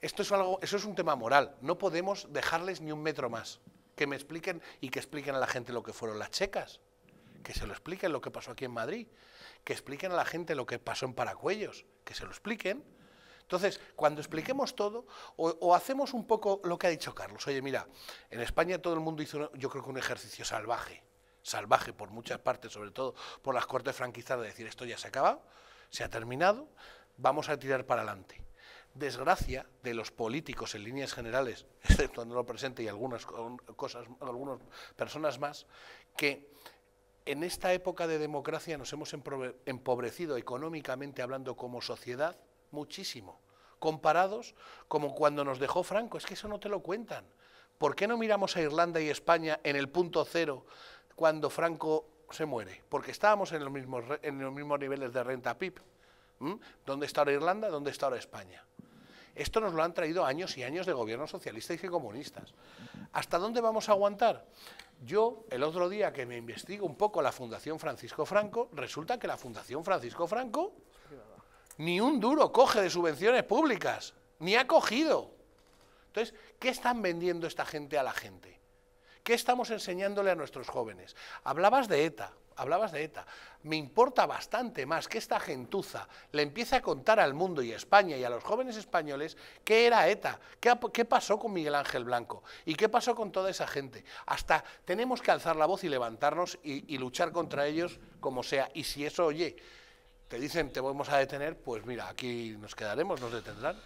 Esto es algo, eso es un tema moral. No podemos dejarles ni un metro más. Que me expliquen y que expliquen a la gente lo que fueron las checas. Que se lo expliquen lo que pasó aquí en Madrid. Que expliquen a la gente lo que pasó en Paracuellos. Que se lo expliquen. Entonces, cuando expliquemos todo, o, hacemos un poco lo que ha dicho Carlos. Oye, mira, en España todo el mundo hizo, yo creo que un ejercicio salvaje, salvaje por muchas partes, sobre todo por las cortes franquistas, de decir esto ya se ha acabado, se ha terminado, vamos a tirar para adelante desgracia de los políticos en líneas generales, excepto cuando lo presente y algunas cosas, algunas personas más, que en esta época de democracia nos hemos empobrecido económicamente hablando como sociedad muchísimo, comparados como cuando nos dejó Franco, es que eso no te lo cuentan. ¿Por qué no miramos a Irlanda y España en el punto cero cuando Franco se muere? Porque estábamos en los mismos, en los mismos niveles de renta PIB. ¿Mm? ¿Dónde está ahora Irlanda? ¿Dónde está ahora España? Esto nos lo han traído años y años de gobiernos socialistas y comunistas. ¿Hasta dónde vamos a aguantar? Yo, el otro día que me investigo un poco la Fundación Francisco Franco, resulta que la Fundación Francisco Franco ni un duro coge de subvenciones públicas, ni ha cogido. Entonces, ¿qué están vendiendo esta gente a la gente? ¿Qué estamos enseñándole a nuestros jóvenes? Hablabas de ETA, hablabas de ETA. Me importa bastante más que esta gentuza le empiece a contar al mundo y a España y a los jóvenes españoles qué era ETA, qué, pasó con Miguel Ángel Blanco y qué pasó con toda esa gente. Hasta tenemos que alzar la voz y levantarnos y luchar contra ellos como sea. Y si eso, oye, te dicen te vamos a detener, pues mira, aquí nos quedaremos, nos detendrán.